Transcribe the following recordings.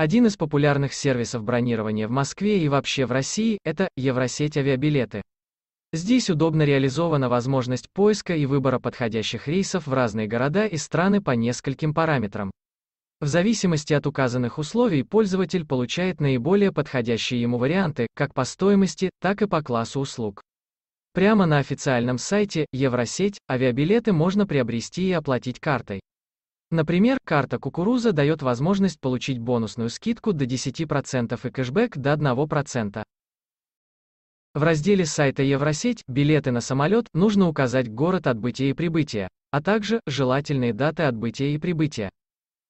Один из популярных сервисов бронирования в Москве и вообще в России – это Евросеть авиабилеты. Здесь удобно реализована возможность поиска и выбора подходящих рейсов в разные города и страны по нескольким параметрам. В зависимости от указанных условий пользователь получает наиболее подходящие ему варианты, как по стоимости, так и по классу услуг. Прямо на официальном сайте Евросеть авиабилеты можно приобрести и оплатить картой. Например, карта кукуруза дает возможность получить бонусную скидку до 10% и кэшбэк до 1%. В разделе сайта Евросеть «Билеты на самолет» нужно указать город отбытия и прибытия, а также желательные даты отбытия и прибытия.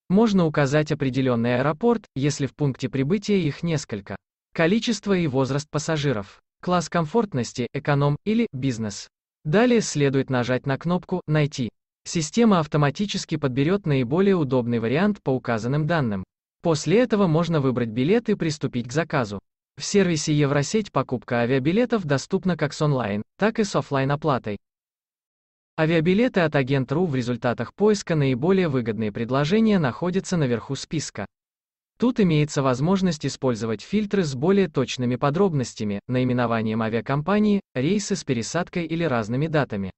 Можно указать определенный аэропорт, если в пункте прибытия их несколько. Количество и возраст пассажиров. Класс комфортности, эконом или бизнес. Далее следует нажать на кнопку «Найти». Система автоматически подберет наиболее удобный вариант по указанным данным. После этого можно выбрать билет и приступить к заказу. В сервисе Евросеть покупка авиабилетов доступна как с онлайн, так и с офлайн оплатой. Авиабилеты от агент.ру в результатах поиска наиболее выгодные предложения находятся наверху списка. Тут имеется возможность использовать фильтры с более точными подробностями, наименованием авиакомпании, рейсы с пересадкой или разными датами.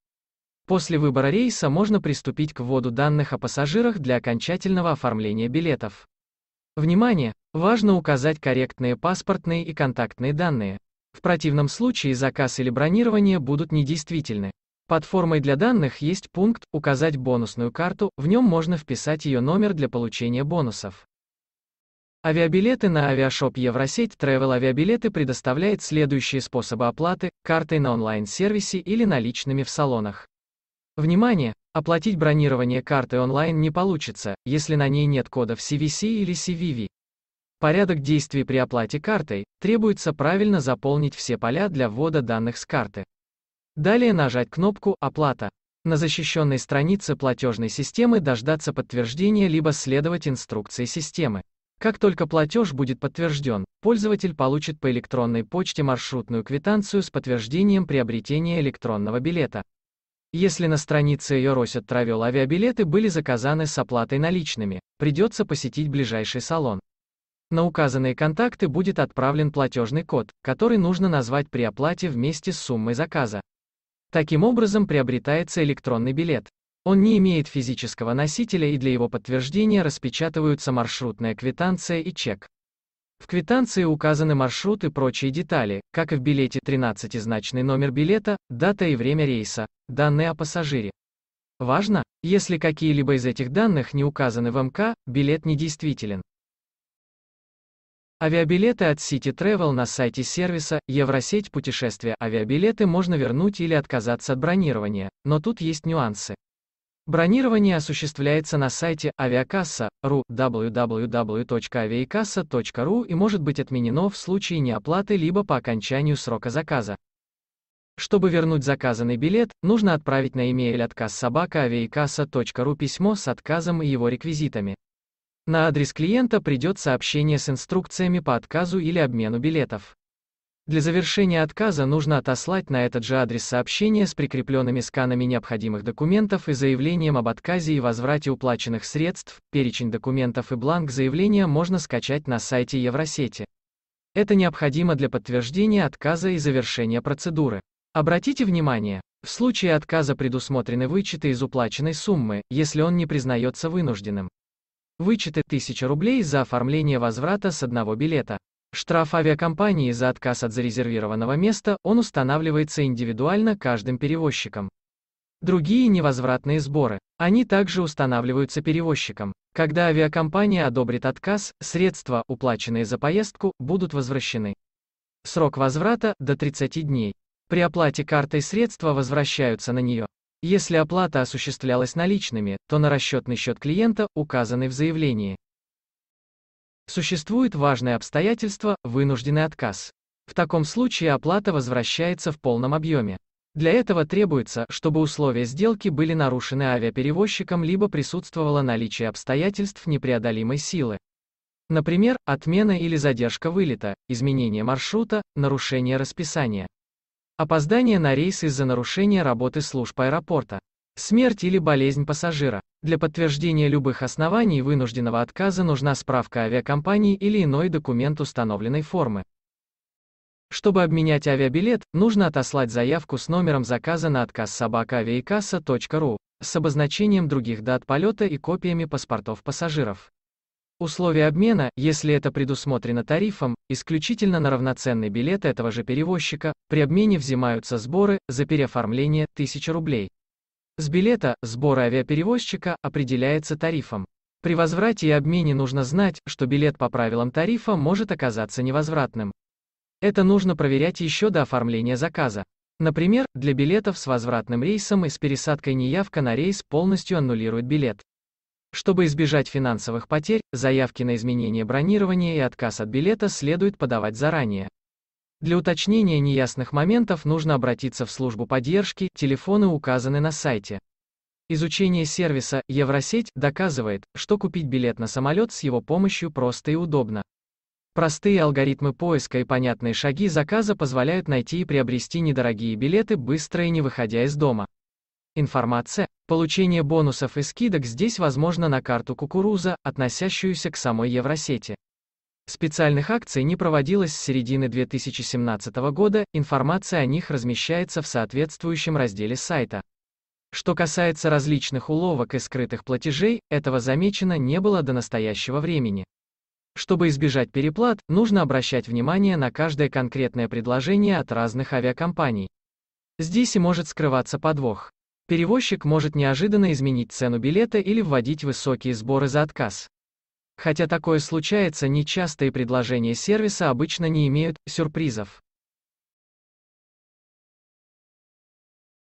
После выбора рейса можно приступить к вводу данных о пассажирах для окончательного оформления билетов. Внимание! Важно указать корректные паспортные и контактные данные. В противном случае заказ или бронирование будут недействительны. Под формой для данных есть пункт «Указать бонусную карту», в нем можно вписать ее номер для получения бонусов. Авиабилеты на авиашоп Евросеть Travel Авиабилеты предоставляет следующие способы оплаты – картой на онлайн-сервисе или наличными в салонах. Внимание! Оплатить бронирование карты онлайн не получится, если на ней нет кодов CVC или CVV. Порядок действий при оплате картой. Требуется правильно заполнить все поля для ввода данных с карты. Далее нажать кнопку «Оплата». На защищенной странице платежной системы дождаться подтверждения либо следовать инструкции системы. Как только платеж будет подтвержден, пользователь получит по электронной почте маршрутную квитанцию с подтверждением приобретения электронного билета. Если на странице ее Eurosat Travel авиабилеты были заказаны с оплатой наличными, придется посетить ближайший салон. На указанные контакты будет отправлен платежный код, который нужно назвать при оплате вместе с суммой заказа. Таким образом приобретается электронный билет. Он не имеет физического носителя и для его подтверждения распечатываются маршрутная квитанция и чек. В квитанции указаны маршрут и прочие детали, как и в билете 13-значный номер билета, дата и время рейса, данные о пассажире. Важно, если какие-либо из этих данных не указаны в МК, билет недействителен. Авиабилеты от City Travel на сайте сервиса «Евросеть путешествия» авиабилеты можно вернуть или отказаться от бронирования, но тут есть нюансы. Бронирование осуществляется на сайте авиакасса.ру www.aviacassa.ru и может быть отменено в случае неоплаты либо по окончанию срока заказа. Чтобы вернуть заказанный билет, нужно отправить на e отказ собака письмо с отказом и его реквизитами. На адрес клиента придет сообщение с инструкциями по отказу или обмену билетов. Для завершения отказа нужно отослать на этот же адрес сообщение с прикрепленными сканами необходимых документов и заявлением об отказе и возврате уплаченных средств. Перечень документов и бланк заявления можно скачать на сайте Евросети. Это необходимо для подтверждения отказа и завершения процедуры. Обратите внимание, в случае отказа предусмотрены вычеты из уплаченной суммы, если он не признается вынужденным. Вычеты 1000 рублей за оформление возврата с одного билета. Штраф авиакомпании за отказ от зарезервированного места, он устанавливается индивидуально каждым перевозчиком. Другие невозвратные сборы. Они также устанавливаются перевозчиком. Когда авиакомпания одобрит отказ, средства, уплаченные за поездку, будут возвращены. Срок возврата – до 30 дней. При оплате картой средства возвращаются на нее. Если оплата осуществлялась наличными, то на расчетный счет клиента, указанный в заявлении. Существует важное обстоятельство – вынужденный отказ. В таком случае оплата возвращается в полном объеме. Для этого требуется, чтобы условия сделки были нарушены авиаперевозчиком либо присутствовало наличие обстоятельств непреодолимой силы. Например, отмена или задержка вылета, изменение маршрута, нарушение расписания. Опоздание на рейс из-за нарушения работы служб аэропорта смерть или болезнь пассажира. Для подтверждения любых оснований вынужденного отказа нужна справка авиакомпании или иной документ установленной формы. Чтобы обменять авиабилет, нужно отослать заявку с номером заказа на отказ собакаавиакасса.ру с обозначением других дат полета и копиями паспортов пассажиров. Условия обмена, если это предусмотрено тарифом, исключительно на равноценный билет этого же перевозчика, при обмене взимаются сборы, за переоформление, 1000 рублей. С билета, сбор авиаперевозчика, определяется тарифом. При возврате и обмене нужно знать, что билет по правилам тарифа может оказаться невозвратным. Это нужно проверять еще до оформления заказа. Например, для билетов с возвратным рейсом и с пересадкой неявка на рейс полностью аннулирует билет. Чтобы избежать финансовых потерь, заявки на изменение бронирования и отказ от билета следует подавать заранее. Для уточнения неясных моментов нужно обратиться в службу поддержки, телефоны указаны на сайте. Изучение сервиса «Евросеть» доказывает, что купить билет на самолет с его помощью просто и удобно. Простые алгоритмы поиска и понятные шаги заказа позволяют найти и приобрести недорогие билеты быстро и не выходя из дома. Информация. Получение бонусов и скидок здесь возможно на карту кукуруза, относящуюся к самой Евросети. Специальных акций не проводилось с середины 2017 года, информация о них размещается в соответствующем разделе сайта. Что касается различных уловок и скрытых платежей, этого замечено не было до настоящего времени. Чтобы избежать переплат, нужно обращать внимание на каждое конкретное предложение от разных авиакомпаний. Здесь и может скрываться подвох. Перевозчик может неожиданно изменить цену билета или вводить высокие сборы за отказ. Хотя такое случается нечасто и предложения сервиса обычно не имеют сюрпризов.